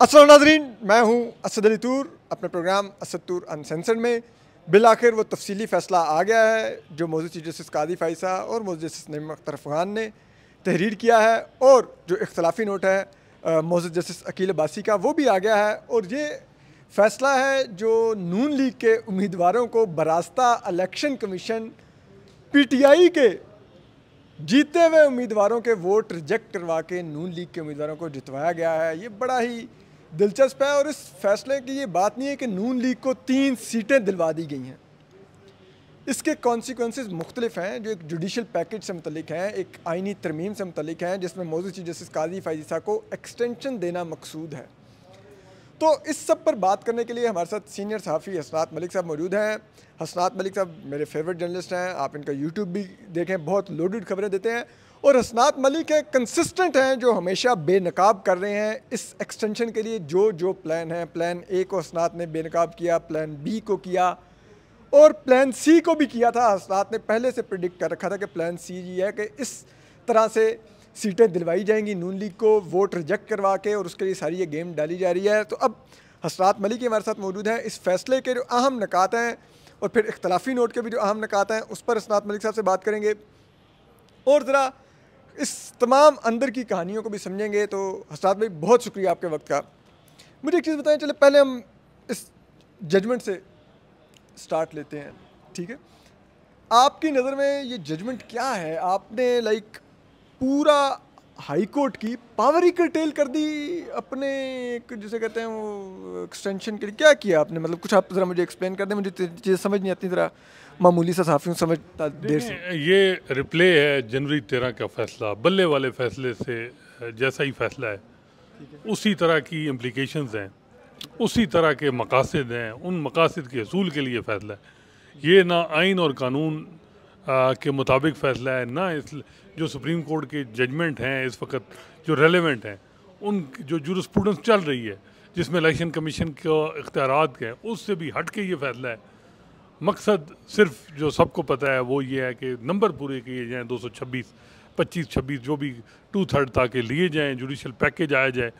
असल नाजरीन मैं हूँ असद अली तूर अपने प्रोग्राम असद तूर अनसेंसर में बिल आखिर वो तफसीली फ़ैसला आ गया है जो मौजूद चीफ जस्टिस कादी फ़ाइसा और मौजूद जस्टिस नईम अख्तर फ़ान ने तहरीर किया है और जो इख्तलाफी नोट है मौजूद जस्टिस अकील बासी का वो भी आ गया है और ये फ़ैसला है जो नून लीग के उम्मीदवारों को बरास्ता इलेक्शन कमीशन आई के जीते हुए उम्मीदवारों के वोट रिजेक्ट करवा के नून लीग के उम्मीदवारों को जितवाया गया है ये बड़ा ही दिलचस्प है और इस फैसले की ये बात नहीं है कि नून लीग को तीन सीटें दिलवा दी गई हैं इसके कॉन्सिक्वेंस मुख्तलिफ हैं जो एक जुडिशल पैकेज से मतलब हैं एक आइनी तरमीम से मतलब हैं जिसमें मौजूद चीफ जस्टिस काजी फाइजीसा को एक्सटेंशन देना मकसूद है तो इस सब पर बात करने के लिए हमारे साथ सीनियर सहाफ़ी हसनात मलिक साहब मौजूद हैं हसनात मलिक साहब मेरे फेवरेट जर्नलिस्ट हैं आप इनका यूट्यूब भी देखें बहुत लोडेड खबरें देते हैं और हसनात मलिक है कंसिस्टेंट हैं जो हमेशा बेनकाब कर रहे हैं इस एक्सटेंशन के लिए जो जो प्लान है प्लान ए को हसनात ने बेनकाब किया प्लान बी को किया और प्लान सी को भी किया था हसनात ने पहले से प्रिडिक्ट कर रखा था कि प्लान सी ये है कि इस तरह से सीटें दिलवाई जाएंगी नून लीग को वोट रिजेक्ट करवा के और उसके लिए सारी ये गेम डाली जा रही है तो अब हसरात मलिक हमारे साथ मौजूद हैं इस फैसले के जो अहम नकात हैं और फिर इख्तलाफी नोट के भी जो अहम नकात हैं उस पर हसनात मलिक साहब से बात करेंगे और ज़रा इस तमाम अंदर की कहानियों को भी समझेंगे तो हसरात भाई बहुत शुक्रिया आपके वक्त का मुझे एक चीज़ बताएं चले पहले हम इस जजमेंट से स्टार्ट लेते हैं ठीक है आपकी नज़र में ये जजमेंट क्या है आपने लाइक पूरा हाई कोर्ट की पावर ही कर्टेल कर दी अपने जिसे कहते हैं वो एक्सटेंशन के लिए क्या किया आपने मतलब कुछ आप ज़रा मुझे एक्सप्लेन कर दें मुझे चीज़ें समझ नहीं आती ज़रा मामूली सा साफी समझता देर से ये रिप्ले है जनवरी तेरह का फैसला बल्ले वाले फैसले से जैसा ही फैसला है उसी तरह की इम्प्लीकेशन हैं उसी तरह के मकासद हैं उन मकासद के असूल के लिए फ़ैसला है ये ना आइन और कानून आ, के मुताबिक फ़ैसला है ना इस जो सुप्रीम कोर्ट के जजमेंट हैं इस वक्त जो रेलिवेंट हैं उन जो जूरस्पूडेंस चल रही है जिसमें इलेक्शन कमीशन के इख्तियार हैं उससे भी हट के ये फ़ैसला है मकसद सिर्फ जो सबको पता है वो ये है कि नंबर पूरे किए जाएं दो सौ छब्बीस पच्चीस छब्बीस जो भी टू थर्ड था के लिए जाएं जुडिशल पैकेज आया जाए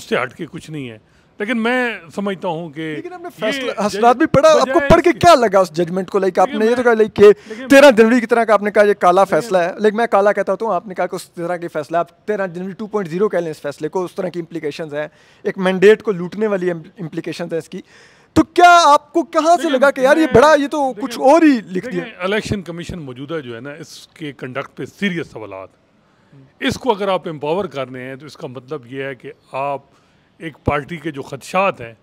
उससे हट के कुछ नहीं है लेकिन मैं समझता हूँ कि हसनात भी पढ़ा आपको पढ़ के क्या लगा उस जजमेंट को लाइक आपने ये तो कहा लाइक तेरह जनवरी की तरह का आपने कहा ये काला फैसला है लेकिन मैं काला कहता हूँ आपने कहा कि उस तरह के फैसला आप तेरह जनवरी टू पॉइंट जीरो कह लें इस फैसले को उस तरह की इम्प्लीकेशन है एक मैंडेट को लूटने वाली इम्प्लीकेशन है इसकी तो क्या आपको कहाँ से लगा कि यार ये बड़ा ये तो कुछ और ही लिख दिया इलेक्शन कमीशन मौजूदा जो है ना इसके कंडक्ट पे सीरियस सवाल इसको अगर आप एम्पावर कर रहे हैं तो इसका मतलब ये है कि आप एक पार्टी के जो खदशात हैं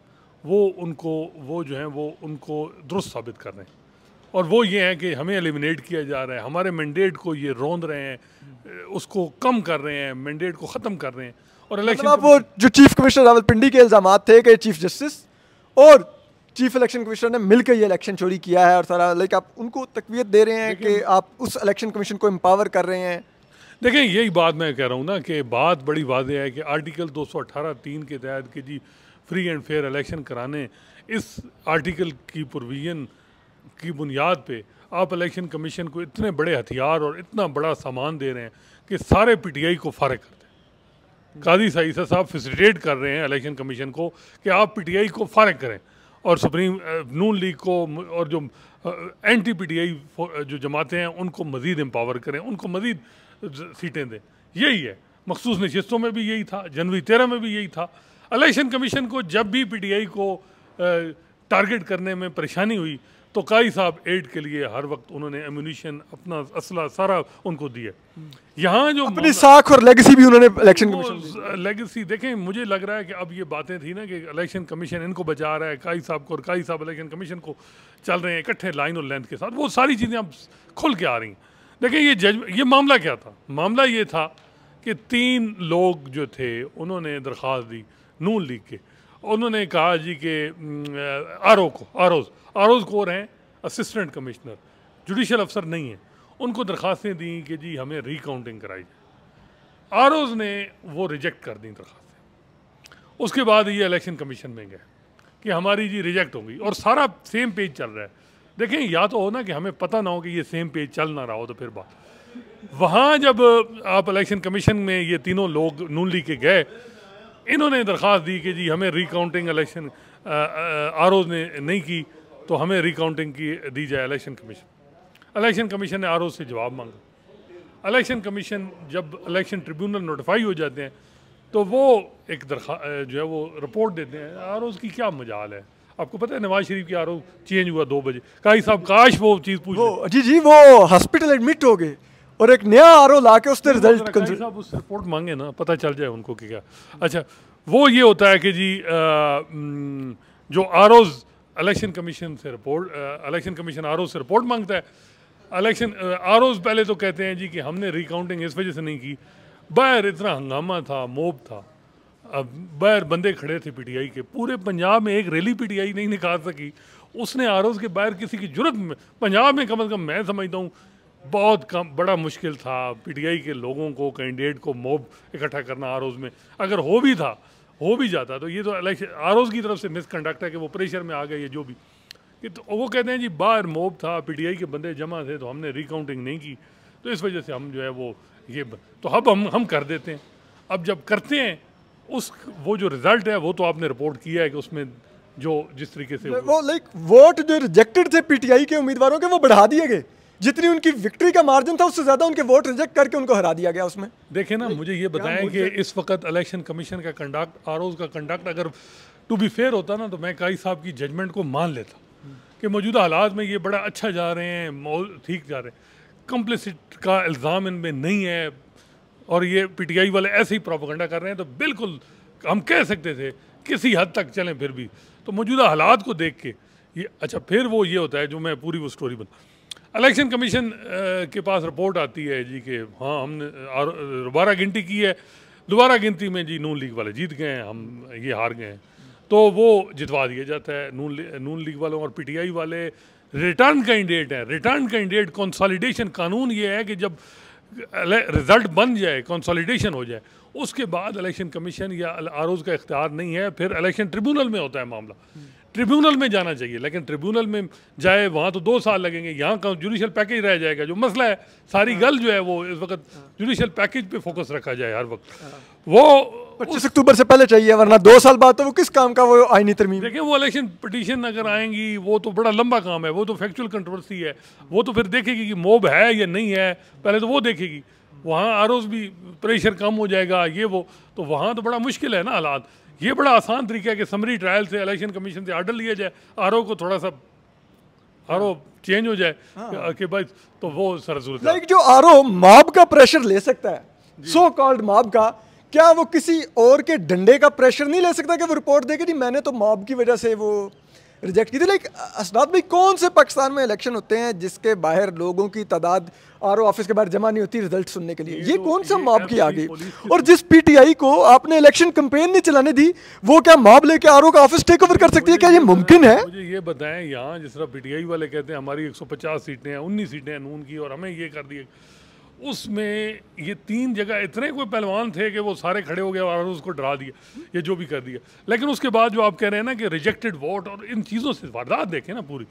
वो उनको वो जो हैं वो उनको दुरुस्त साबित कर रहे हैं और वो ये है कि हमें एलिमिनेट किया जा रहा है हमारे मैंडेट को ये रोंद रहे हैं उसको कम कर रहे हैं मैंडेट को ख़त्म कर रहे हैं और इलेक्शन मतलब वो जो चीफ कमिश्नर रावल पिंडी के इल्ज़ाम थे कि चीफ जस्टिस और चीफ इलेक्शन कमिश्नर ने मिलकर ये इलेक्शन चोरी किया है और सारा लाइक आप उनको तकवीत दे रहे हैं कि आप उस इलेक्शन कमीशन को एम्पावर कर रहे हैं देखिए यही बात मैं कह रहा हूँ ना कि बात बड़ी वाजह है कि आर्टिकल 218 तीन के तहत कि जी फ्री एंड फेयर इलेक्शन कराने इस आर्टिकल की प्रोविज़न की बुनियाद पे आप इलेक्शन कमीशन को इतने बड़े हथियार और इतना बड़ा सामान दे रहे हैं कि सारे पीटीआई को फारग कर दें हम्म। काजी साहिसा साहब फैसिलिटेट कर रहे हैं इलेक्शन कमीशन को कि आप आई को फारग करें और सुप्रीम नून लीग को और जो N T P T I जो जमातें हैं उनको मज़ीद एम्पावर करें उनको मज़ीद सीटें दें यही है मखसूस नशस्तों में भी यही था जनवरी तेरह में भी यही था अलेक्शन कमीशन को जब भी पी टी आई को टारगेट करने में परेशानी हुई तो काई साहब एड के लिए हर वक्त उन्होंने एम्यूनिशन अपना असला सारा उनको दिया यहाँ जो अपनी साख और लेगेसी भी उन्होंने इलेक्शन लेगेसी देखें मुझे लग रहा है कि अब ये बातें थी ना कि इलेक्शन कमीशन इनको बचा रहा है काई साहब को और काई साहब इलेक्शन कमीशन को चल रहे हैं इकट्ठे लाइन और लेंथ के साथ वो सारी चीज़ें अब खुल के आ रही हैं देखें ये जज ये मामला क्या था मामला ये था कि तीन लोग जो थे उन्होंने दरख्वास्त दी नून लीग के उन्होंने कहा जी के आर को आर ओज आर ओज कौन हैं असिस्टेंट कमिश्नर जुडिशल अफसर नहीं है उनको दरखास्तें दी कि जी हमें रिकाउंटिंग कराई जाए आर ओज ने वो रिजेक्ट कर दी दरखास्तें उसके बाद ये इलेक्शन कमीशन में गए कि हमारी जी रिजेक्ट हो गई और सारा सेम पेज चल रहा है देखें या तो हो ना कि हमें पता ना हो कि ये सेम पेज चल ना रहा हो तो फिर बात वहाँ जब आप इलेक्शन कमीशन में ये तीनों लोग नून ली के गए इन्होंने दरख्वास्त दी कि जी हमें रिकाउंटिंग इलेक्शन आर ने नहीं की तो हमें रिकाउंटिंग की दी जाए इलेक्शन कमीशन इलेक्शन कमीशन ने आर से जवाब मांगा इलेक्शन कमीशन जब इलेक्शन ट्रिब्यूनल नोटिफाई हो जाते हैं तो वो एक दरखा जो है वो रिपोर्ट देते हैं आर की क्या मजाल है आपको पता है नवाज शरीफ की आर चेंज हुआ दो बजे काई साहब काश वो चीज़ पूछ जी जी वो हॉस्पिटल एडमिट हो गए और एक नया आर ला के उसने रिजल्ट रिपोर्ट मांगे ना पता चल जाए उनको कि क्या अच्छा वो ये होता है कि जी आ, जो आर इलेक्शन कमीशन से रिपोर्ट इलेक्शन कमीशन आर से रिपोर्ट मांगता है इलेक्शन आर पहले तो कहते हैं जी कि हमने रिकाउंटिंग इस वजह से नहीं की बाहर इतना हंगामा था मोब था अब बाहर बंदे खड़े थे पीटीआई के पूरे पंजाब में एक रैली पीटीआई नहीं निकाल सकी उसने आर के बाहर किसी की जरूरत में पंजाब में कम अज़ कम मैं समझता हूँ बहुत कम बड़ा मुश्किल था पीटीआई के लोगों को कैंडिडेट को मोब इकट्ठा करना आर में अगर हो भी था हो भी जाता तो ये तो आर की तरफ से मिसकंडक्ट है कि वो प्रेशर में आ गए जो भी कि तो वो कहते हैं जी बाहर मोब था पीटीआई के बंदे जमा थे तो हमने रिकाउंटिंग नहीं की तो इस वजह से हम जो है वो ये तो अब हम हम कर देते हैं अब जब करते हैं उस वो जो रिजल्ट है वो तो आपने रिपोर्ट किया है कि उसमें जो जिस तरीके से वो लाइक वोट जो रिजेक्टेड थे पीटीआई के उम्मीदवारों के वो बढ़ा दिए गए जितनी उनकी विक्ट्री का मार्जिन था उससे ज़्यादा उनके वोट रिजेक्ट करके उनको हरा दिया गया उसमें देखे ना मुझे ये बताया कि इस वक्त इलेक्शन कमीशन का कंडक्ट आर का कंडक्ट अगर टू बी फेयर होता ना तो मैं काई साहब की जजमेंट को मान लेता कि मौजूदा हालात में ये बड़ा अच्छा जा रहे हैं ठीक जा रहे हैं कम्प्लिसिट का इल्ज़ाम इनमें नहीं है और ये पीटीआई वाले ऐसे ही प्रोपोगंडा कर रहे हैं तो बिल्कुल हम कह सकते थे किसी हद तक चलें फिर भी तो मौजूदा हालात को देख के ये अच्छा फिर वो ये होता है जो मैं पूरी वो स्टोरी बता इलेक्शन कमीशन के पास रिपोर्ट आती है जी कि हाँ हमने दोबारा गिनती की है दोबारा गिनती में जी नून लीग वाले जीत गए हैं हम ये हार गए हैं तो वो जितवा दिया जाता है नून नून लीग वालों और पीटीआई वाले रिटर्न कैंडिडेट हैं रिटर्न कैंडिडेट कंसोलिडेशन कानून ये है कि जब रिज़ल्ट बन जाए कंसोलिडेशन हो जाए उसके बाद इलेक्शन कमीशन या आर का इख्तियार नहीं है फिर इलेक्शन ट्रिब्यूनल में होता है मामला ट्रिब्यूनल में जाना चाहिए लेकिन ट्रिब्यूनल में जाए वहाँ तो दो साल लगेंगे यहाँ का जुडिशल पैकेज रह जाएगा जो मसला है सारी हाँ। गल जो है वो इस वक्त जुडिशल हाँ। पैकेज पे फोकस रखा जाए हर वक्त हाँ। वो पच्चीस अक्टूबर से पहले चाहिए वरना दो साल बाद तो वो किस काम का वो आईनी तरमीम देखिए वो इलेक्शन पटिशन अगर आएंगी वो तो बड़ा लंबा काम है वो तो फैक्चुअल कंट्रोवर्सी है वो तो फिर देखेगी कि मोब है या नहीं है पहले तो वो देखेगी वहाँ आर भी प्रेशर कम हो जाएगा ये वो तो वहाँ तो बड़ा मुश्किल है ना हालात ये बड़ा आसान तरीका है कि समरी ट्रायल से इलेक्शन कमीशन से आर्डर लिया जाए आर को थोड़ा सा आर चेंज हो जाए हाँ। कि भाई तो वो सरसूरत लाइक जो आर माब का प्रेशर ले सकता है सो कॉल्ड माब का क्या वो किसी और के डंडे का प्रेशर नहीं ले सकता कि वो रिपोर्ट दे नहीं मैंने तो मॉब की वजह से वो रिजेक्ट की थी लाइक असनाद भाई कौन से पाकिस्तान में इलेक्शन होते हैं जिसके बाहर लोगों की तादाद आर ऑफिस के बाहर जमा नहीं होती रिजल्ट सुनने के लिए ये, ये तो- कौन सा मॉब की आ गई और तो- जिस पीटीआई को आपने इलेक्शन कंपेन नहीं चलाने दी वो क्या मॉब लेके आर का ऑफिस टेक ओवर कर सकती है क्या ये मुमकिन है मुझे ये बताएं यहाँ जिस तरह पीटीआई वाले कहते हैं हमारी 150 सीटें हैं उन्नीस सीटें हैं नून की और हमें ये कर दिए उसमें ये तीन जगह इतने कोई पहलवान थे कि वो सारे खड़े हो गए और उसको डरा दिया ये जो भी कर दिया लेकिन उसके बाद जो आप कह रहे हैं ना कि रिजेक्टेड वोट और इन चीज़ों से वारदात देखें ना पूरी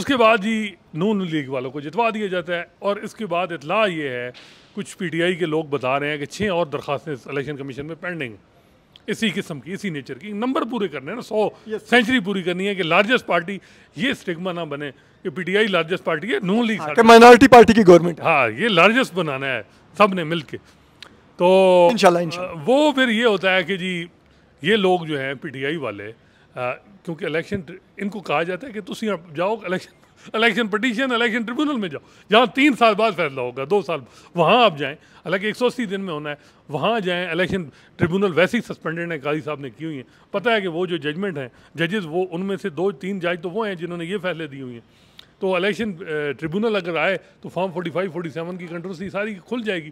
उसके बाद ही नून लीग वालों को जितवा दिया जाता है और इसके बाद इतला ये है कुछ पीटीआई के लोग बता रहे हैं कि छः और दरख्वास्तें इलेक्शन कमीशन में पेंडिंग इसी किस्म की इसी नेचर की नंबर पूरे करने हैं ना सौ सेंचुरी पूरी करनी है कि लार्जेस्ट पार्टी ये स्टिग्मा ना बने कि पीटीआई लार्जेस्ट पार्टी है नो लीग हाँ, माइनॉरिटी पार्टी की गवर्नमेंट हाँ ये लार्जेस्ट बनाना है सब ने मिल के तो इंशाल्लाह इंशाल्लाह वो फिर ये होता है कि जी ये लोग जो हैं पीटीआई वाले आ, क्योंकि इलेक्शन इनको कहा जाता है कि तुम आप जाओ election election petition election tribunal में जाओ जहाँ तीन साल बाद फैसला होगा दो साल वहाँ आप जाएँ हालांकि एक सौ अस्सी दिन में होना है वहाँ जाएँ इलेक्शन ट्रिब्यूनल वैसे ही सस्पेंडेड है काजी साहब ने की हुई हैं पता है कि वो जो जजमेंट हैं जजेस वो उनमें से दो तीन जज तो वो हैं जिन्होंने ये फैसले दिए हुए हैं तो इलेक्शन ट्रिब्यूनल अगर आए तो फॉर्म 45, 47 की कंट्रोवर्सी सारी खुल जाएगी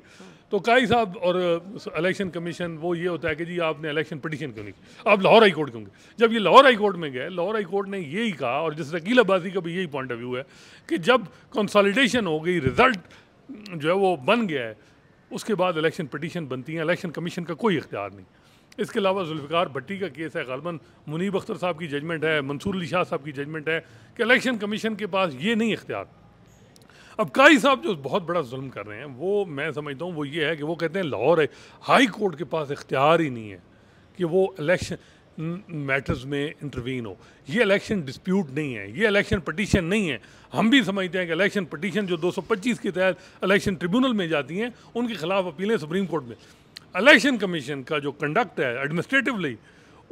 तो काई साहब और इलेक्शन कमीशन वो ये होता है कि जी आपने इलेक्शन पटिशन क्यों नहीं की आप लाहौर हाई कोर्ट क्यों गए जब ये लाहौर हाई कोर्ट में गए लाहौर हाई कोर्ट ने यही कहा और जिस रकील अब्बासी का भी यही पॉइंट ऑफ व्यू है कि जब कंसोलिडेशन हो गई रिजल्ट जो है वो बन गया है उसके बाद इलेक्शन पटिशन बनती हैं इलेक्शन कमीशन का कोई इख्तियार नहीं इसके अलावा जुल्फ़ार भट्टी का केस है गालबन मुनीब अख्तर साहब की जजमेंट है मंसूर अली शाह साहब की जजमेंट है कि इलेक्शन कमीशन के पास ये नहीं इख्तियार अब काई साहब जो बहुत बड़ा जुल्म कर रहे हैं वो मैं समझता हूँ वो ये है कि वो कहते हैं लाहौर है हाई कोर्ट के पास इख्तियार ही नहीं है कि वो इलेक्शन मैटर्स में इंटरवीन हो ये इलेक्शन डिस्प्यूट नहीं है ये इलेक्शन पटिशन नहीं है हम भी समझते हैं कि इलेक्शन पटिशन जो 225 के तहत इलेक्शन ट्रिब्यूनल में जाती हैं उनके खिलाफ अपीलें सुप्रीम कोर्ट में इलेक्शन कमीशन का जो कंडक्ट है एडमिनिस्ट्रेटिवली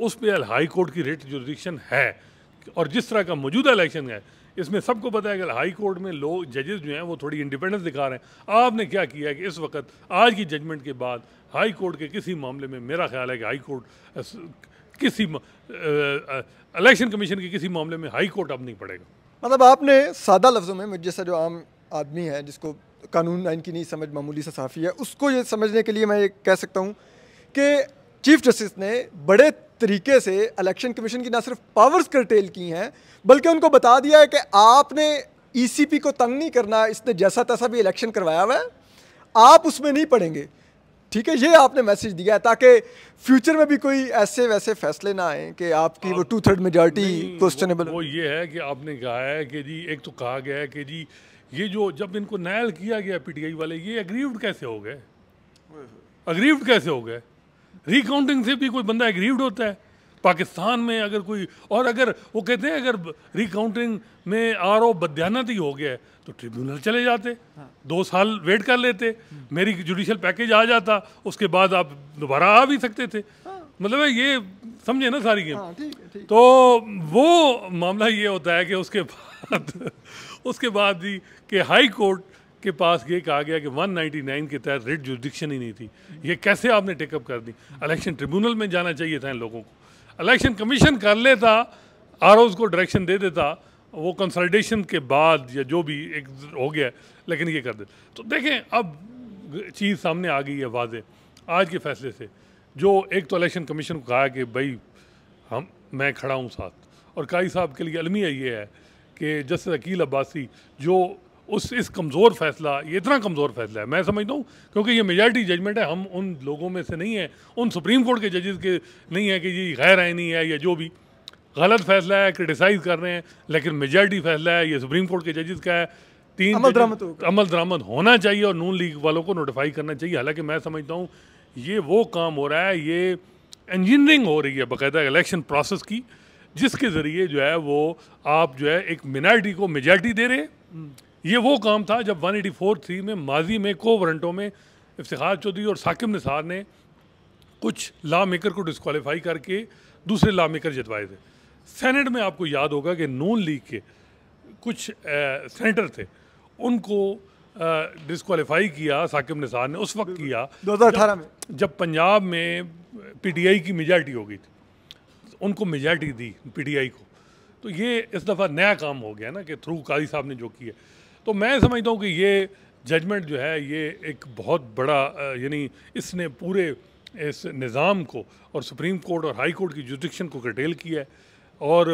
उस पर हाई कोर्ट की रेट जोरिडिक्शन है और जिस तरह का मौजूदा इलेक्शन है इसमें सबको पता है कि हाई कोर्ट में लोग जजेस जो हैं वो थोड़ी इंडिपेंडेंस दिखा रहे हैं आपने क्या किया कि इस वक्त आज की जजमेंट के बाद हाई कोर्ट के किसी मामले में मेरा ख्याल है कि हाई कोर्ट किसी इलेक्शन कमीशन के किसी मामले में हाई कोर्ट अब नहीं पड़ेगा मतलब आपने सादा लफ्ज़ों में मुझ जैसा जो आम आदमी है जिसको कानून आइन की नहीं समझ मामूली सा साफ़ी है उसको ये समझने के लिए मैं ये कह सकता हूँ कि चीफ जस्टिस ने बड़े तरीके से इलेक्शन कमीशन की ना सिर्फ पावर्स करटेल की हैं बल्कि उनको बता दिया है कि आपने ईसीपी e को तंग नहीं करना इसने जैसा तैसा भी इलेक्शन करवाया हुआ है आप उसमें नहीं पढ़ेंगे ठीक है ये आपने मैसेज दिया है ताकि फ्यूचर में भी कोई ऐसे वैसे फैसले ना आए कि आपकी आप, वो टू थर्ड मेजोरिटी क्वेश्चनेबल वो, वो ये है कि आपने कहा है कि जी एक तो कहा गया है कि जी ये जो जब इनको नायल किया गया पीटीआई वाले ये अग्रीव्ड कैसे हो गए अग्रीव्ड कैसे हो गए रिकाउंटिंग से भी कोई बंदा अग्रीव्ड होता है पाकिस्तान में अगर कोई और अगर वो कहते हैं अगर रिकाउंटिंग में आरोप बद्यानत ही हो गया तो ट्रिब्यूनल चले जाते हाँ। दो साल वेट कर लेते मेरी जुडिशल पैकेज आ जाता उसके बाद आप दोबारा आ भी सकते थे हाँ। मतलब ये समझे ना सारी गेम हाँ, तो वो मामला ये होता है कि उसके बाद उसके बाद ही कि हाई कोर्ट के पास ये कहा गया कि 199 के तहत रिट जुडिक्शन ही नहीं थी ये कैसे आपने टेकअप कर दी इलेक्शन ट्रिब्यूनल में जाना चाहिए था इन लोगों को इलेक्शन कमीशन कर लेता आर को डायरेक्शन दे देता वो कंसल्टेशन के बाद या जो भी एक हो गया लेकिन ये कर दे तो देखें अब चीज़ सामने आ गई है वाजे आज के फैसले से जो एक तो इलेक्शन कमीशन को कहा कि भाई हम मैं खड़ा हूँ साथ और काई साहब के लिए अलमिया ये है कि जस्टिस अकील अब्बासी जो उस इस कमज़ोर फैसला ये इतना कमज़ोर फैसला है मैं समझता हूँ क्योंकि ये मेजॉरिटी जजमेंट है हम उन लोगों में से नहीं है उन सुप्रीम कोर्ट के जजेस के नहीं है कि ये गैर आइनी है या जो भी गलत फैसला है क्रिटिसाइज़ कर रहे हैं लेकिन मेजॉरिटी फैसला है ये सुप्रीम कोर्ट के जजेस का है तीन अमल दरामद अमल दरामद होना चाहिए और नून लीग वालों को नोटिफाई करना चाहिए हालांकि मैं समझता हूँ ये वो काम हो रहा है ये इंजीनियरिंग हो रही है बाकायदा इलेक्शन प्रोसेस की जिसके ज़रिए जो है वो आप जो है एक मिनार्टी को मेजार्टी दे रहे ये वो काम था जब 184 थ्री में माजी में को वरंटों में इफ्तार चौधरी और साकिब निसार ने कुछ ला मेकर को डिसकॉलीफाई करके दूसरे ला मेकर जितवाए थे सेनेट में आपको याद होगा कि नून लीग के कुछ सेनेटर थे उनको डिसकॉलीफाई किया साकिब निसार ने उस वक्त किया 2018 में जब पंजाब में पीटीआई की मेजॉरिटी हो गई थी उनको मेजॉरिटी दी पीटीआई को तो ये इस दफ़ा नया काम हो गया ना कि थ्रू काजी साहब ने जो किया तो मैं समझता हूँ कि ये जजमेंट जो है ये एक बहुत बड़ा यानी इसने पूरे इस निज़ाम को और सुप्रीम कोर्ट और हाई कोर्ट की जुडिक्शन को कटेल किया है और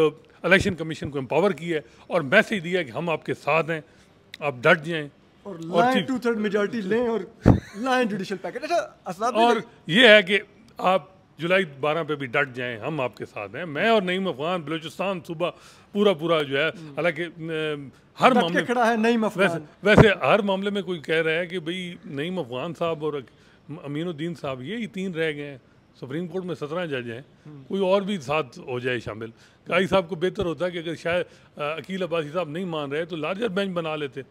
इलेक्शन कमीशन को एम्पावर किया है और मैसेज दिया कि हम आपके साथ हैं आप डट जाएं और लाइन टू थर्ड मेजॉरिटी लें और लाइन जुडिशल पैकेट अच्छा और ये है कि आप जुलाई बारह पे भी डट जाएं हम आपके साथ हैं मैं और नईम अफगान बलूचिस्तान सुबह पूरा पूरा जो है हम्म। हालांकि हर मामले खड़ा है नईम अफगान वैसे, वैसे हर मामले में कोई कह रहा है कि भाई नईम अफगान साहब और अमीनुद्दीन साहब ये ही तीन रह गए हैं सुप्रीम कोर्ट में सत्रह जज हैं हम्म। कोई और भी साथ हो जाए शामिल गाई साहब को बेहतर होता है कि अगर शायद अकील अब्बासी साहब नहीं मान रहे तो लार्जर बेंच बना लेते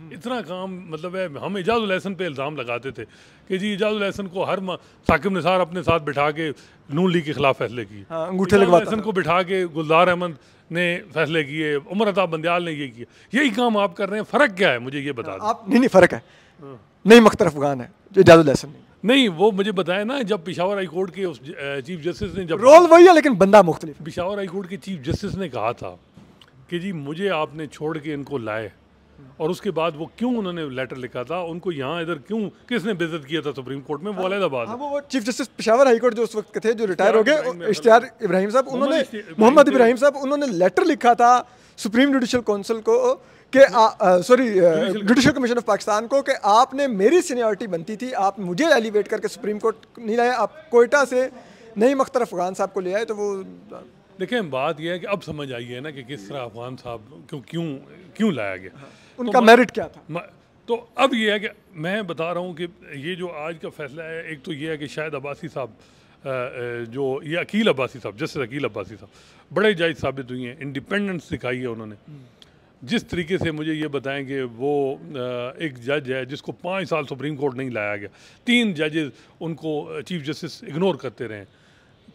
हम्म। इतना काम मतलब है हम एजाज उलहसन पे इल्ज़ाम लगाते थे कि जी एजाज उलहसन को हर साकिब निसार अपने साथ बिठा के नून लीग के खिलाफ फैसले किए हाँ, अंगूठे उलहसन को बिठा के गुलजार अहमद ने फैसले किए उमर अताब बंदयाल ने ये किया यही काम आप कर रहे हैं फ़र्क क्या है मुझे ये बता हाँ, आप नहीं नहीं फ़र्क है हाँ। नहीं मख्तर अफगान है एजाज उलहसन नहीं नहीं वो मुझे बताया ना जब पिशावर हाई कोर्ट के उस चीफ जस्टिस ने जब रोल वही है लेकिन बंदा मुख्तलिफ पिशावर हाई कोर्ट के चीफ जस्टिस ने कहा था कि जी मुझे आपने छोड़ के इनको लाए और उसके बाद वो क्यों उन्होंने लेटर लिखा था उनको यहाँ इधर क्यों किसने बेजत किया था सुप्रीम कोर्ट में वो अलहदाबाद हाँ, वो चीफ जस्टिस पेशावर हाईकोर्ट जो उस वक्त थे जो रिटायर हो गए इश्तियार इब्राहिम साहब उन्होंने मोहम्मद इब्राहिम साहब उन्होंने लेटर लिखा था सुप्रीम जुडिशल काउंसिल को कि sorry judicial commission of Pakistan को कि आपने मेरी सीनियरिटी बनती थी आप मुझे एलिवेट करके सुप्रीम कोर्ट नहीं लाए आप कोयटा से नहीं मख्तर अफगान साहब को ले आए तो वो देखें बात यह है कि अब समझ आई है ना कि किस तरह अफगान साहब क्यों क्यों क्यों लाया गया हाँ। तो उनका मेरिट क्या था तो अब ये है कि मैं बता रहा हूँ कि ये जो आज का फैसला है एक तो ये है कि शायद अब्बासी साहब जो ये अकील अब्बासी साहब जस्टिस अकील अब्बासी साहब बड़े जायज साबित हुई हैं इंडिपेंडेंस दिखाई है उन्होंने जिस तरीके से मुझे ये बताएं कि वो एक जज है जिसको पाँच साल सुप्रीम कोर्ट नहीं लाया गया तीन जजेस उनको चीफ जस्टिस इग्नोर करते रहे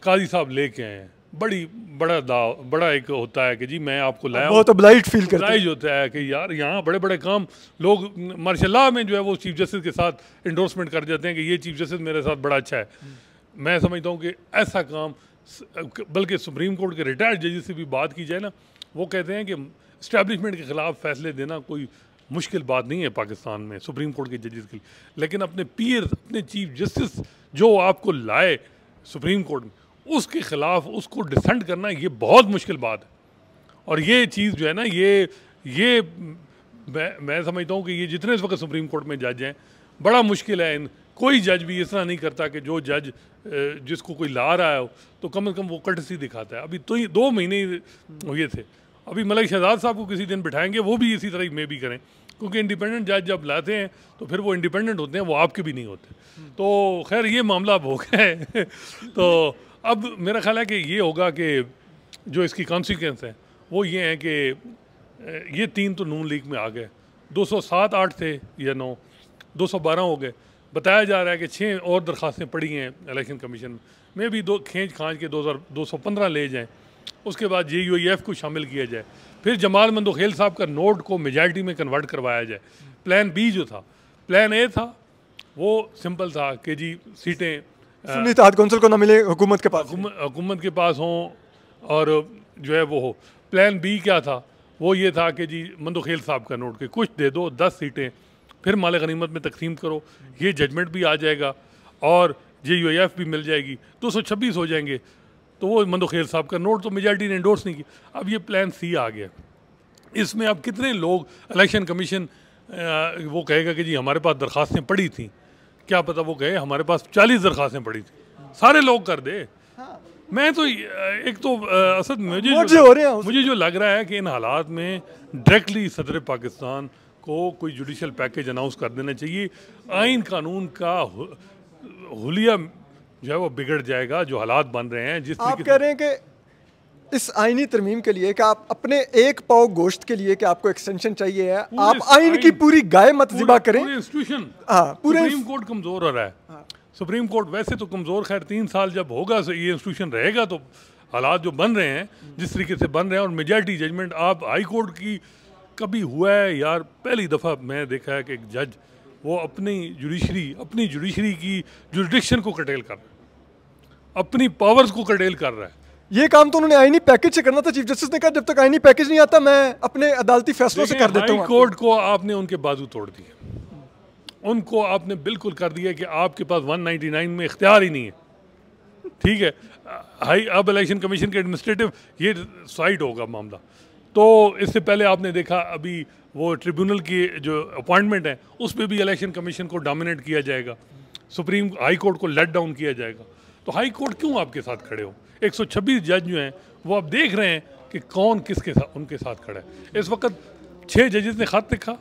काजी साहब लेके आए हैं बड़ी बड़ा दाव बड़ा एक होता है कि जी मैं आपको लाया बहुत अब्लाइज फील करता है होता है कि यार यहाँ बड़े बड़े काम लोग मार्शाला में जो है वो चीफ जस्टिस के साथ इंडोर्समेंट कर देते हैं कि ये चीफ जस्टिस मेरे साथ बड़ा अच्छा है मैं समझता हूँ कि ऐसा काम बल्कि सुप्रीम कोर्ट के रिटायर्ड जजेस से भी बात की जाए ना वो कहते हैं कि इस्टेब्लिशमेंट के ख़िलाफ़ फैसले देना कोई मुश्किल बात नहीं है पाकिस्तान में सुप्रीम कोर्ट के जजेस के लिए लेकिन अपने पीयर अपने चीफ जस्टिस जो आपको लाए सुप्रीम कोर्ट में उसके ख़िलाफ़ उसको डिसेंड करना ये बहुत मुश्किल बात है और ये चीज़ जो है ना ये ये मैं मैं समझता हूँ कि ये जितने इस वक्त सुप्रीम कोर्ट में जज हैं बड़ा मुश्किल है इन कोई जज भी इस तरह नहीं करता कि जो जज जिसको कोई ला रहा है तो कम से कम वो कट सी दिखाता है अभी तो ही दो महीने हुए थे अभी मलिक शहजाद साहब को किसी दिन बिठाएंगे वो भी इसी तरह मे भी करें क्योंकि इंडिपेंडेंट जज जब लाते हैं तो फिर वो इंडिपेंडेंट होते हैं वो आपके भी नहीं होते तो खैर ये मामला अब हो गया है तो अब मेरा ख्याल है कि ये होगा कि जो इसकी कॉन्सिक्वेंस है वो ये हैं कि ये तीन तो नून लीग में आ गए 207 आठ थे या नौ 212 हो गए बताया जा रहा है कि छः और दरख्वास्तें पड़ी हैं इलेक्शन कमीशन में भी दो खींच खाँच के दो हज़ार दो सौ पंद्रह ले जाएँ उसके बाद जे यू एफ को शामिल किया जाए फिर जमाल मंदोखेल साहब का नोट को मेजॉरिटी में कन्वर्ट करवाया जाए प्लान बी जो था प्लान ए था वो सिंपल था कि जी सीटें सुन्नी तो कौंसिल को ना मिले हुकूमत के पास हुकूमत के पास हों और जो है वो हो प्लान बी क्या था वो ये था कि जी मंदोखेल साहब का नोट के कुछ दे दो दस सीटें फिर माल गनीमत में तकसीम करो ये जजमेंट भी आ जाएगा और जे यू एफ भी मिल जाएगी दो तो सौ छब्बीस हो जाएंगे तो वो मंदोखेल साहब का नोट तो मेजॉरिटी ने इंडोर्स नहीं किया अब ये प्लान सी आ गया इसमें अब कितने लोग इलेक्शन कमीशन वो कहेगा कि जी हमारे पास दरख्वास्तें पड़ी थी क्या पता वो गए हमारे पास चालीस दरखास्तें पड़ी थी सारे लोग कर दे हाँ। मैं तो एक तो असद मुझे जो, रहे हैं मुझे जो लग रहा है कि इन हालात में डायरेक्टली सदर पाकिस्तान को कोई जुडिशल पैकेज अनाउंस कर देना चाहिए आइन कानून का हुलिया जो है वो बिगड़ जाएगा जो हालात बन रहे हैं जिस आप कह रहे हैं कि इस आइनी तरमीम के लिए कि आप अपने एक पाओ गोश्त के लिए कि आपको एक्सटेंशन चाहिए है आप आइन की पूरी गाय मत जिबा करें इंस्टीट्यूशन हाँ पूरे सुप्रीम कोर्ट कमज़ोर हो रहा है सुप्रीम हाँ। कोर्ट वैसे तो कमज़ोर खैर तीन साल जब होगा ये इंस्टीट्यूशन रहेगा तो हालात जो बन रहे हैं जिस तरीके से बन रहे हैं और मेजॉरिटी जजमेंट आप हाई कोर्ट की कभी हुआ है यार पहली दफ़ा मैं देखा है कि एक जज वो अपनी जुडिशरी अपनी जुडिशरी की जुडिक्शन को कटेल कर रहा है अपनी पावर्स को कटेल कर रहा है ये काम तो उन्होंने आईनी पैकेज से करना था चीफ जस्टिस ने कहा जब तक आईनी पैकेज नहीं आता मैं अपने अदालती फैसलों से कर देता हूँ कोर्ट को आपने उनके बाजू तोड़ दिए उनको आपने बिल्कुल कर दिया कि आपके पास 199 में इख्तियार ही नहीं है ठीक है हाई अब इलेक्शन कमीशन के एडमिनिस्ट्रेटिव ये साइड होगा मामला तो इससे पहले आपने देखा अभी वो ट्रिब्यूनल की जो अपॉइंटमेंट है उस पर भी इलेक्शन कमीशन को डोमिनेट किया जाएगा सुप्रीम हाई कोर्ट को लेट डाउन किया जाएगा तो हाई कोर्ट क्यों आपके साथ खड़े हो छब्बीस जज जो हैं वो आप देख रहे हैं कि कौन किसके साथ उनके साथ खड़ा है इस वक्त छः जजेस ने खत लिखा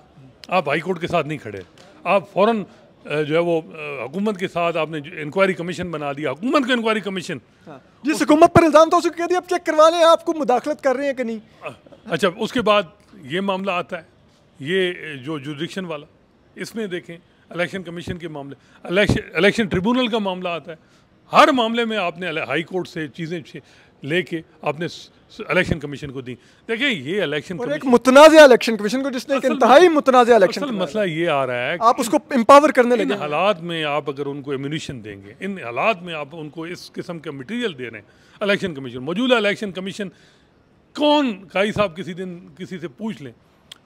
आप हाई कोर्ट के साथ नहीं खड़े आप फ़ौर जो है वो हुकूमत के साथ आपने इंक्वायरी कमीशन बना दिया हुकूमत को इंक्वायरी कमीशन हाँ। जिस हुकूमत पर इल्ज़ाम था उसको कह दिया आप चेक करवा लें आपको मुदाखलत कर रहे हैं कि नहीं अच्छा उसके बाद ये मामला आता है ये जो जुडिक्शन वाला इसमें देखें इलेक्शन कमीशन के मामले इलेक्शन ट्रिब्यूनल का मामला आता है हर मामले में आपने हाई कोर्ट से चीज़ें लेके आपने इलेक्शन कमीशन को दी देखिए ये इलेक्शन एक मुतनाज़ा इलेक्शन कमीशन को जिसने मुतनाज़ा इलेक्शन मसला ये आ रहा है आप उसको एम्पावर करने लगे हालात में आप अगर उनको एम्यूनिशन देंगे इन हालात में आप उनको इस किस्म के मटेरियल दे रहे हैं इलेक्शन कमीशन मौजूदा इलेक्शन कमीशन कौन काई साहब किसी दिन किसी से पूछ लें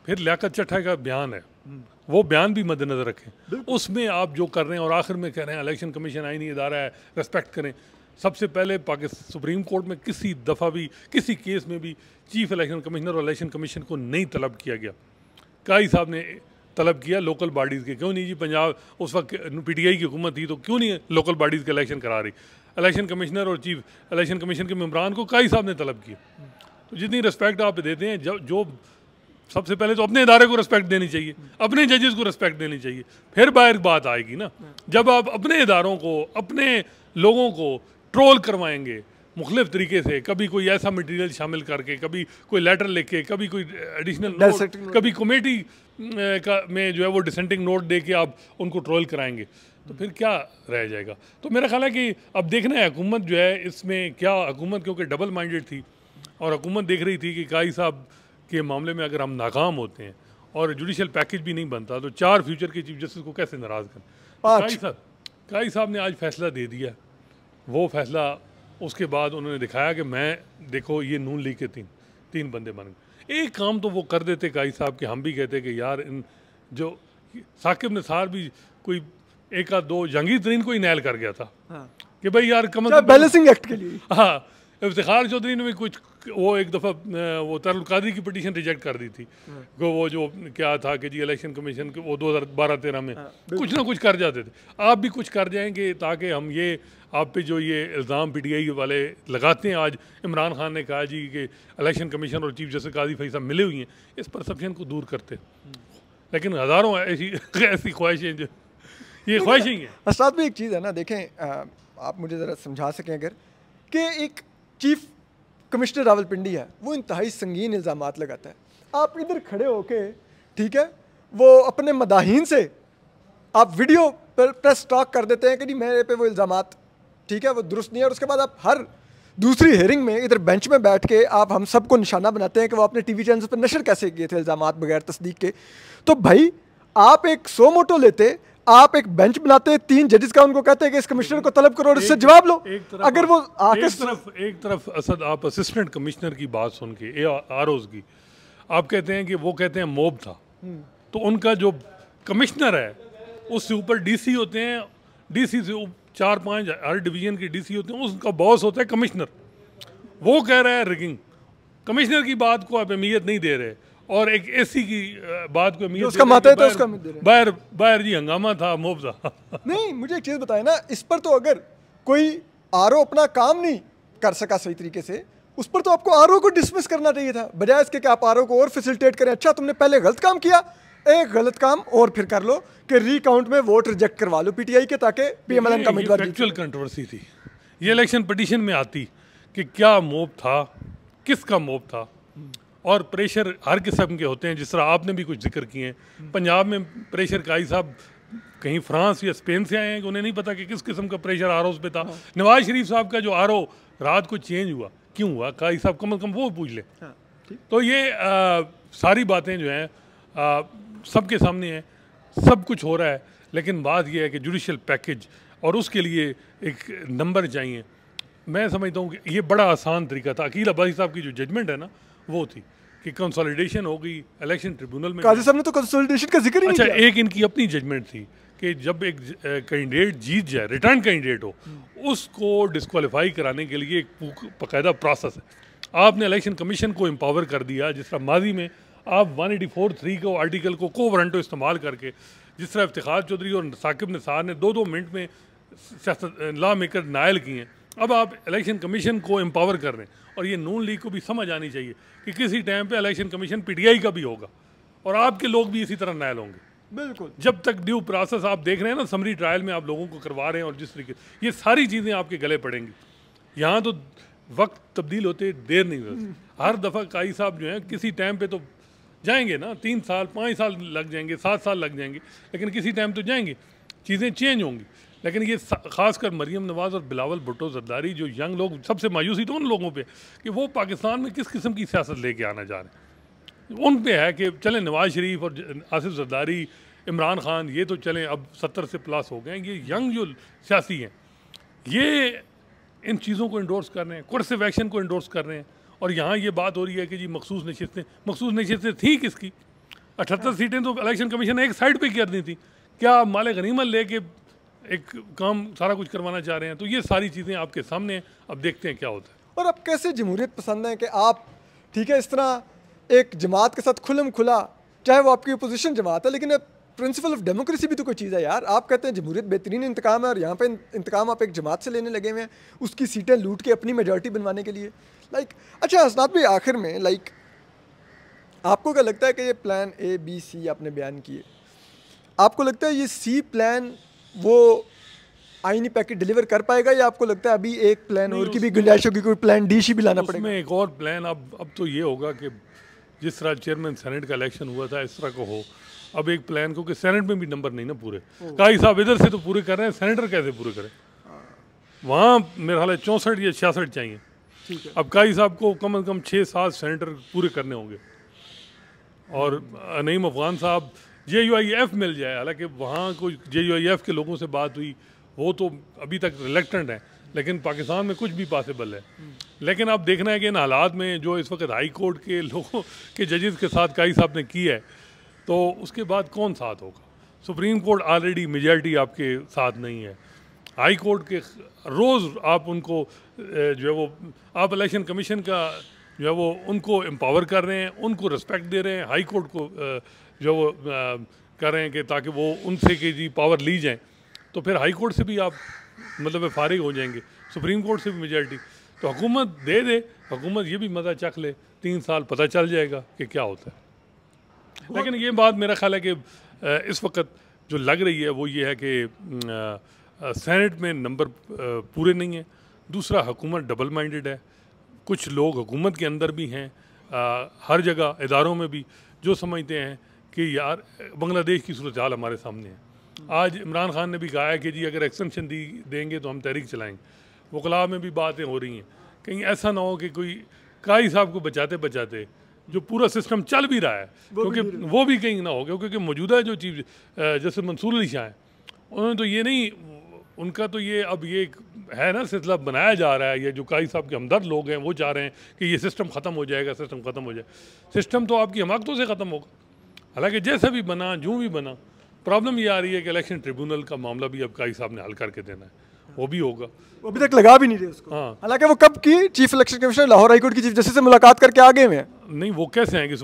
फिर लियाकत चट्ठा का बयान है वो बयान भी मद्देनजर रखें उसमें आप जो कर रहे हैं और आखिर में कह रहे हैं इलेक्शन कमीशन आई नहीं इदारा है रेस्पेक्ट करें सबसे पहले पाकिस्तान सुप्रीम कोर्ट में किसी दफ़ा भी किसी केस में भी चीफ इलेक्शन कमिश्नर और इलेक्शन कमीशन को नहीं तलब किया गया काई साहब ने तलब किया लोकल बॉडीज़ के क्यों नहीं जी पंजाब उस वक्त पी टी आई की हुकूमत थी तो क्यों नहीं लोकल बॉडीज़ के इलेक्शन करा रही इलेक्शन कमिश्नर और चीफ इलेक्शन कमीशन के मम्बरान को काई साहब ने तलब किया तो जितनी रिस्पेक्ट आप देते हैं जब जो सबसे पहले तो अपने इदारे को रिस्पेक्ट देनी चाहिए अपने जजेस को रिस्पेक्ट देनी चाहिए फिर बाहर बात आएगी ना जब आप अपने इदारों को अपने लोगों को ट्रोल करवाएंगे मुख्तफ तरीके से कभी कोई ऐसा मटेरियल शामिल करके कभी कोई लेटर लिख के कभी कोई एडिशनल कभी कमेटी का में जो है वो डिसेंटिंग नोट दे के आप उनको ट्रोल कराएंगे तो फिर क्या रह जाएगा तो मेरा ख्याल है कि अब देखना है हुकूमत जो है इसमें क्या हुकूमत क्योंकि डबल माइंडेड थी और हुकूमत देख रही थी कि काई साहब के मामले में अगर हम नाकाम होते हैं और जुडिशल पैकेज भी नहीं बनता तो चार फ्यूचर के चीफ जस्टिस को कैसे नाराज़ करें तो काई साहब ने आज फैसला दे दिया वो फैसला उसके बाद उन्होंने दिखाया कि मैं देखो ये नून लीग के तीन तीन बंदे बन गए एक काम तो वो कर देते काई साहब कि हम भी कहते कि यार इन जो साकिब निसार भी कोई एक आध दो जंगी तरीन को ही नैल कर गया था हाँ। कि भाई यार कमल बैलेंसिंग तो एक्ट के लिए हाँ इफ्तार चौधरी ने भी कुछ वो एक दफ़ा वो तारुल कादरी की पटिशन रिजेक्ट कर दी थी वो वो जो क्या था कि जी इलेक्शन कमीशन वो दो हज़ार बारह तेरह में हाँ, कुछ ना कुछ कर जाते थे आप भी कुछ कर जाएंगे ताकि हम ये आप पे जो ये इल्ज़ाम पी टी आई वाले लगाते हैं आज इमरान खान ने कहा जी कि इलेक्शन कमीशन और चीफ जस्टिस काजी फैसा मिले हुए हैं इस परसप्शन को दूर करते लेकिन हज़ारों ऐसी ऐसी ख्वाहिशें जो ये ख्वाहिशें हैं असाद भी एक चीज़ है ना देखें आप मुझे ज़रा समझा सकें अगर कि एक चीफ कमिश्नर रावलपिंडी है वो इंतहाई संगीन इल्ज़ाम लगाता है आप इधर खड़े हो के ठीक है वो अपने मदाहीन से आप वीडियो पर प्रेस टॉक कर देते हैं कि नहीं मेरे पे वो इल्ज़ाम ठीक है वो दुरुस्त नहीं है और उसके बाद आप हर दूसरी हेयरिंग में इधर बेंच में बैठ के आप हम सबको निशाना बनाते हैं कि वो अपने टीवी चैनल्स पर नशर कैसे किए थे इल्ज़ाम बगैर तस्दीक के तो भाई आप एक सो मोटो लेते आप एक बेंच बनाते हैं तीन जजेस का उनको कहते हैं कि इस कमिश्नर को तलब करो और इससे जवाब लो अगर वो आके एक तरफ एक तरफ असद आप असिस्टेंट कमिश्नर की बात सुन के आर की आप कहते हैं कि वो कहते हैं मोब था हम्म। तो उनका जो कमिश्नर है उससे ऊपर डीसी होते हैं डीसी से चार पांच हर डिवीजन के डीसी होते हैं उसका बॉस होता है कमिश्नर वो कह रहा है रिगिंग कमिश्नर की बात को आप अहमियत नहीं दे रहे और एक एसी की बात को मिली उसका माता है तो उसका बाहर बाहर जी हंगामा था मुआवजा नहीं मुझे एक चीज़ बताए ना इस पर तो अगर कोई आर अपना काम नहीं कर सका सही तरीके से उस पर तो आपको आर को डिसमिस करना चाहिए था बजाय इसके कि आप आर को और फैसिलिटेट करें अच्छा तुमने पहले गलत काम किया एक गलत काम और फिर कर लो कि रिकाउंट में वोट रिजेक्ट करवा लो पीटीआई के ताकि पीएमएलएन का उम्मीदवार एक्चुअल कंट्रोवर्सी थी ये इलेक्शन पटिशन में आती कि क्या मोब था किसका मोब था और प्रेशर हर किस्म के होते हैं जिस तरह आपने भी कुछ जिक्र किए हैं पंजाब में प्रेशर काई साहब कहीं फ्रांस या स्पेन से आए हैं कि उन्हें नहीं पता कि किस किस्म का प्रेशर आर पे था हाँ। नवाज शरीफ साहब का जो आर रात को चेंज हुआ क्यों हुआ काई साहब कम अज़ कम वो पूछ लें हाँ, तो ये आ, सारी बातें जो हैं सबके सामने हैं सब कुछ हो रहा है लेकिन बात यह है कि जुडिशल पैकेज और उसके लिए एक नंबर चाहिए मैं समझता हूँ कि ये बड़ा आसान तरीका था अकील अब्बासी साहब की जो जजमेंट है ना वो थी कि कंसोलिडेशन गई इलेक्शन ट्रिब्यूनल में काजी साहब ने तो कंसोलिडेशन का जिक्र ही अच्छा नहीं एक इनकी अपनी जजमेंट थी कि जब एक कैंडिडेट जीत जाए रिटर्न कैंडिडेट हो उसको डिस्कवालीफाई कराने के लिए एक बाकायदा प्रोसेस है आपने इलेक्शन कमीशन को एम्पावर कर दिया जिस तरह माजी में आप वन एटी फोर थ्री को आर्टिकल को को इस्तेमाल करके जिस तरह इफ्तार चौधरी और साकिब निसार ने दो दो मिनट में सियासत ला मेकर नायल किए हैं अब आप इलेक्शन कमीशन को एम्पावर कर रहे हैं और ये नून लीग को भी समझ आनी चाहिए कि किसी टाइम पे इलेक्शन कमीशन पीटीआई का भी होगा और आपके लोग भी इसी तरह नायल होंगे बिल्कुल जब तक ड्यू प्रोसेस आप देख रहे हैं ना समरी ट्रायल में आप लोगों को करवा रहे हैं और जिस तरीके ये सारी चीज़ें आपके गले पड़ेंगी यहाँ तो वक्त तब्दील होते देर नहीं होती हम्म। हर दफ़ा काई साहब जो है किसी टाइम पर तो जाएंगे ना तीन साल पाँच साल लग जाएंगे सात साल लग जाएंगे लेकिन किसी टाइम तो जाएंगे चीज़ें चेंज होंगी लेकिन ये खासकर मरीम नवाज़ और बिलावल भुट्टो जरदारी जो यंग लोग सबसे मायूसी तो उन लोगों पे कि वो पाकिस्तान में किस किस्म की सियासत लेके आना चाह रहे हैं उन पे है कि चलें नवाज़ शरीफ और आसिफ जरदारी इमरान खान ये तो चलें अब सत्तर से प्लस हो गए ये यंग जो सियासी हैं ये इन चीज़ों को इंडोर्स कर रहे हैं कुर्स वैक्शन को इंडोर्स कर रहे हैं और यहाँ ये बात हो रही है कि जी मखसूस नशस्तें मखसूस नशस्तें थी किसकी अठहत्तर हाँ। सीटें तो इलेक्शन कमीशन ने एक साइड पर कर दी थी क्या माल गनीमत लेके एक काम सारा कुछ करवाना चाह रहे हैं तो ये सारी चीज़ें आपके सामने अब देखते हैं क्या होता है और अब कैसे जमहूरियत पसंद है कि आप ठीक है इस तरह एक जमात के साथ खुलम खुला चाहे वो आपकी अपोजिशन जमात है लेकिन प्रिंसिपल ऑफ डेमोक्रेसी भी तो कोई चीज़ है यार आप कहते हैं जमहूरियत बेहतरीन इंतकाम है और यहाँ पे इंतकाम आप एक जमात से लेने लगे हुए हैं उसकी सीटें लूट के अपनी मेजोरिटी बनवाने के लिए लाइक अच्छा हसनात भी आखिर में लाइक आपको क्या लगता है कि ये प्लान ए बी सी आपने बयान किए आपको लगता है ये सी प्लान वो आईनी पैकेट डिलीवर कर पाएगा या आपको लगता है अभी एक प्लान और की भी गुंजाइश होगी कोई प्लान डी सी भी लाना पड़ेगा उसमें एक और प्लान अब अब तो ये होगा कि जिस तरह चेयरमैन सेनेट का इलेक्शन हुआ था इस तरह को हो अब एक प्लान क्योंकि सेनेट में भी नंबर नहीं ना पूरे काई साहब इधर से तो पूरे कर रहे हैं सेनेटर कैसे पूरे करें वहाँ मेरा ख्याल है चौंसठ या छियासठ चाहिए अब काई साहब को कम अज़ कम छः सात सेनेटर पूरे करने होंगे और नईम अफगान साहब जे यू आई एफ मिल जाए हालांकि वहाँ को जे यू आई एफ के लोगों से बात हुई वो तो अभी तक रिलेक्टेंट है लेकिन पाकिस्तान में कुछ भी पॉसिबल है लेकिन आप देखना है कि इन हालात में जो इस वक्त हाई कोर्ट के लोगों के जजेस के साथ काई साहब ने की है तो उसके बाद कौन साथ होगा सुप्रीम कोर्ट ऑलरेडी मेजॉरिटी आपके साथ नहीं है हाई कोर्ट के रोज़ आप उनको जो है वो आप इलेक्शन कमीशन का जो है वो उनको एम्पावर कर रहे हैं उनको रिस्पेक्ट दे रहे हैं हाई कोर्ट को जो कह रहे हैं कि ताकि वो उनसे कि जी पावर ली जाए तो फिर हाई कोर्ट से भी आप मतलब फारिग हो जाएंगे सुप्रीम कोर्ट से भी मेजॉरिटी तो हुकूमत दे दे हुकूमत ये भी मज़ा चख ले तीन साल पता चल जाएगा कि क्या होता है लेकिन ये बात मेरा ख्याल है कि इस वक्त जो लग रही है वो ये है कि सेनेट में नंबर पूरे नहीं है दूसरा हुकूमत डबल माइंडेड है कुछ लोग हुकूमत के अंदर भी हैं हर जगह इदारों में भी जो समझते हैं कि यार बांग्लादेश की सूरत हाल हमारे सामने है आज इमरान खान ने भी कहा है कि जी अगर एक्सटेंशन दी देंगे तो हम तहरीक चलाएँगे वकला में भी बातें हो रही हैं कहीं ऐसा ना हो कि कोई काई साहब को बचाते बचाते जो पूरा सिस्टम चल भी रहा है क्योंकि वो भी कहीं ना हो गया क्योंकि मौजूदा जो चीफ जैसे मंसूर अली शाह हैं उन्होंने तो ये नहीं उनका तो ये अब ये है ना सिलसिला बनाया जा रहा है या जो काई साहब के हमदर्द लोग हैं वो चाह रहे हैं कि ये सिस्टम ख़त्म हो जाएगा सिस्टम ख़त्म हो जाए सिस्टम तो आपकी हमाकतों से ख़त्म होगा हालांकि जैसा भी बना जो भी बना प्रॉब्लम ये आ रही है कि इलेक्शन ट्रिब्यूनल का मामला भी अब काई साहब ने हल करके देना है वो भी होगा अभी तक लगा भी नहीं रहे उसको हाँ। हालांकि वो कब की chief election commissioner Lahore high court की चीफ जस्टिस से मुलाकात करके आ गए हुए हैं नहीं वो कैसे आएंगे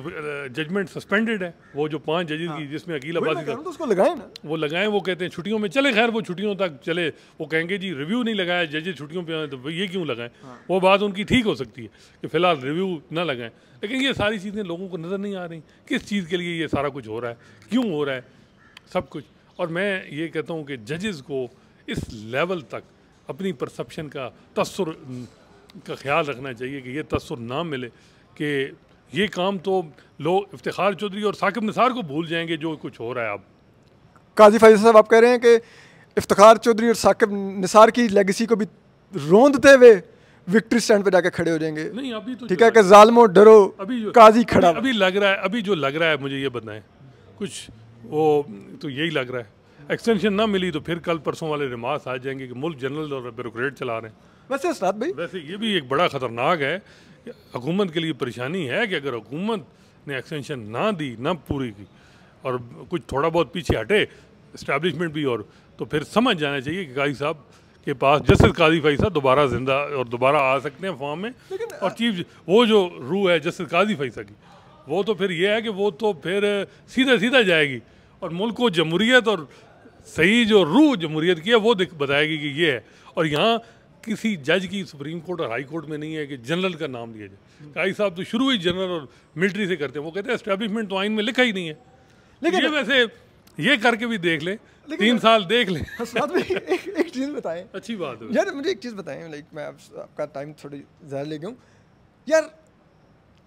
जजमेंट सस्पेंडेड है वो जो पांच जजेज हाँ। की जिसमें अकील अब्बासी तो उसको लगाएं ना वो लगाएं वो कहते हैं छुट्टियों में चले खैर वो छुट्टियों तक चले वो कहेंगे जी रिव्यू नहीं लगाया जजेज छुट्टियों पे आए तो ये क्यों लगाएं हाँ। वो बात उनकी ठीक हो सकती है कि फिलहाल रिव्यू ना लगाएं लेकिन ये सारी चीज़ें लोगों को नज़र नहीं आ रही किस चीज़ के लिए ये सारा कुछ हो रहा है क्यों हो रहा है सब कुछ और मैं ये कहता हूँ कि जजेस को इस लेवल तक अपनी परसप्शन का तस्र का ख्याल रखना चाहिए कि ये तस्र ना मिले कि ये काम तो लोग इफ्तार चौधरी और साकिब निसार को भूल जाएंगे जो कुछ हो रहा है अब काजी फैजल साहब आप कह रहे हैं कि इफ्तार चौधरी और साकिब निसार की लेगेसी को भी रोंदते हुए विक्ट्री स्टैंड पे जाके खड़े हो जाएंगे नहीं अभी तो ठीक है कि जालमो डरो अभी काजी खड़ा अभी लग रहा है अभी जो लग रहा है मुझे ये बताएं कुछ वो तो यही लग रहा है एक्सटेंशन ना मिली तो फिर कल परसों वाले रिमार्स आ जाएंगे कि मुल्क जनरल और ब्यूरोट चला रहे हैं वैसे भाई वैसे ये भी एक बड़ा ख़तरनाक है हुकूमत के लिए परेशानी है कि अगर हुकूमत ने एक्सटेंशन ना दी ना पूरी की और कुछ थोड़ा बहुत पीछे हटे इस्टेब्लिशमेंट भी और तो फिर समझ जाना चाहिए कि गाई साहब के पास जस्टिस काजी फाई साहब दोबारा जिंदा और दोबारा आ सकते हैं फॉर्म में और चीफ वो जो रू है जस्टिस काजी फाई साहब की वो तो फिर ये है कि वो तो फिर सीधा सीधा जाएगी और मुल्क को जमहूरीत और सही जो रू जमहूरीत की है वो बताएगी कि ये है और यहाँ किसी जज की सुप्रीम कोर्ट और हाई कोर्ट में नहीं है कि जनरल का नाम लिया जाए काई साहब तो शुरू ही जनरल और मिलिट्री से करते हैं वो कहते हैं एस्टेब्लिशमेंट तो आइन में लिखा ही नहीं है लेकिन ये वैसे ये करके भी देख लें तीन साल देख लें एक, एक चीज़ बताएं अच्छी बात है यार मुझे एक चीज़ बताएं लाइक मैं आप, आपका टाइम थोड़ी ज़्यादा ले गया यार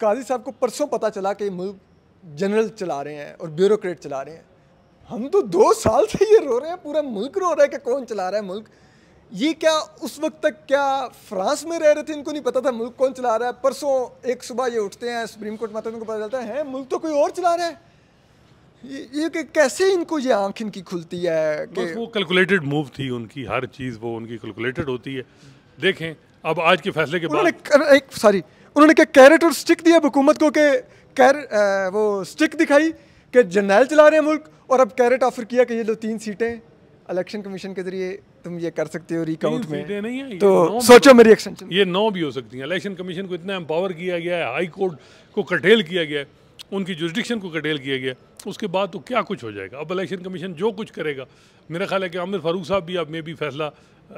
काजी साहब को परसों पता चला कि मुल्क जनरल चला रहे हैं और ब्यूरोक्रेट चला रहे हैं हम तो दो साल से ये रो रहे हैं पूरा मुल्क रो रहा है कि कौन चला रहा है मुल्क ये क्या उस वक्त तक क्या फ्रांस में रह रहे थे इनको नहीं पता था मुल्क कौन चला रहा है परसों एक सुबह ये उठते हैं सुप्रीम कोर्ट माता इनको पता चलता है मुल्क तो कोई और चला रहा है ये, ये कि कैसे इनको ये आंख इनकी खुलती है कि वो कैलकुलेटेड मूव थी उनकी हर चीज़ वो उनकी कैलकुलेटेड होती है देखें अब आज के फैसले के बाद एक सॉरी उन्होंने क्या कैरेट और स्टिक दिया हुकूमत को कि कैर वो स्टिक दिखाई कि जर्नैल चला रहे हैं मुल्क और अब कैरेट ऑफर किया कि ये दो तीन सीटें इलेक्शन कमीशन के ज़रिए तुम ये कर सकते हो रिकाउंट में नहीं है तो सोचो मेरी एक्सटेंशन ये नौ भी हो सकती है इलेक्शन कमीशन को इतना एम्पावर किया गया है हाई कोर्ट को कटेल किया गया है उनकी जुडिक्शन को कटेल किया गया उसके बाद तो क्या कुछ हो जाएगा अब इलेक्शन कमीशन जो कुछ करेगा मेरा ख्याल है कि आमिर फारूक साहब भी अब मे भी फैसला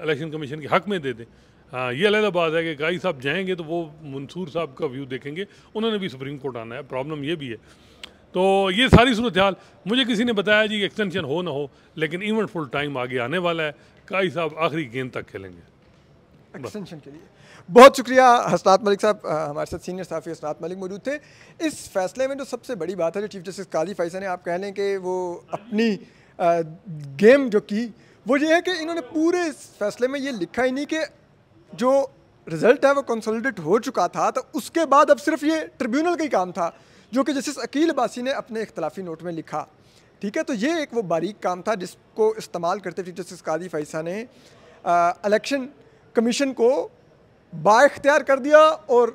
इलेक्शन कमीशन के हक में दे दें हाँ ये अलग बात है कि गाई साहब जाएंगे तो वो मंसूर साहब का व्यू देखेंगे उन्होंने भी सुप्रीम कोर्ट आना है प्रॉब्लम ये भी है तो ये सारी सूरत हाल मुझे किसी ने बताया जी एक्सटेंशन हो ना हो लेकिन फुल टाइम आगे आने वाला है काई साहब आखिरी गेंद तक खेलेंगे एक्सटेंशन के लिए बहुत शुक्रिया हसनात मलिक साहब हमारे साथ सीनियर साफ़ी हसनात मलिक मौजूद थे इस फैसले में जो सबसे बड़ी बात है जो चीफ जस्टिस काजी फैसा ने आप कह लें कि वो अपनी गेम जो की वो ये है कि इन्होंने पूरे फैसले में ये लिखा ही नहीं कि जो रिज़ल्ट है वो कंसोलिडेट हो चुका था तो उसके बाद अब सिर्फ ये ट्रिब्यूनल का ही काम था जो कि जस्टिस अकील बासी ने अपने इख्तलाफी नोट में लिखा ठीक है तो ये एक वो बारीक काम था जिसको इस्तेमाल करते चीफ जस्टिस कादी फैसा ने इलेक्शन कमीशन को बाख्तियार कर दिया और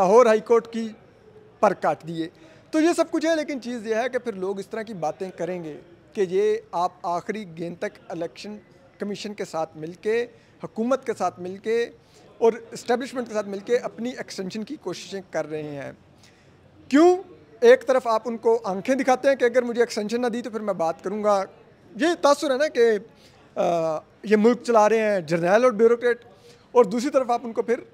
लाहौर हाई कोर्ट की पर काट दिए तो ये सब कुछ है लेकिन चीज़ ये है कि फिर लोग इस तरह की बातें करेंगे कि ये आप आखिरी गेंद तक इलेक्शन कमीशन के साथ मिलके हुकूमत के साथ मिलके और इस्टेब्लिशमेंट के साथ मिलके अपनी एक्सटेंशन की कोशिशें कर रहे हैं क्यों एक तरफ आप उनको आंखें दिखाते हैं कि अगर मुझे एक्सटेंशन ना दी तो फिर मैं बात करूँगा ये तासर है ना कि ये मुल्क चला रहे हैं जर्नैल और ब्यूरोक्रेट और दूसरी तरफ आप उनको फिर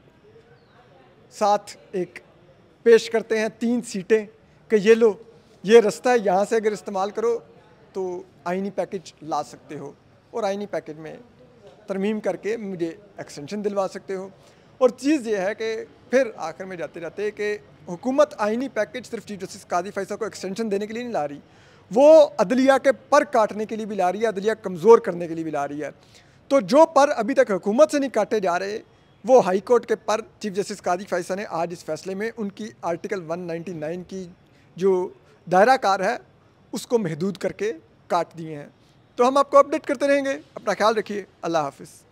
साथ एक पेश करते हैं तीन सीटें कि ये लो ये रास्ता है यहाँ से अगर इस्तेमाल करो तो आइनी पैकेज ला सकते हो और आइनी पैकेज में तरमीम करके मुझे एक्सटेंशन दिलवा सकते हो और चीज़ ये है कि फिर आखिर में जाते जाते कि हुकूमत आइनी पैकेज सिर्फ चीफ जस्टिस कादी फैसा को एक्सटेंशन देने के लिए नहीं ला रही वो अदलिया के पर काटने के लिए भी ला रही है अदलिया कमज़ोर करने के लिए भी ला रही है तो जो पर अभी तक हुकूमत से नहीं काटे जा रहे वो हाई कोर्ट के पर चीफ जस्टिस कादी फैसा ने आज इस फैसले में उनकी आर्टिकल 199 की जो दायरा कार है उसको महदूद करके काट दिए हैं तो हम आपको अपडेट करते रहेंगे अपना ख्याल रखिए अल्लाह हाफिज़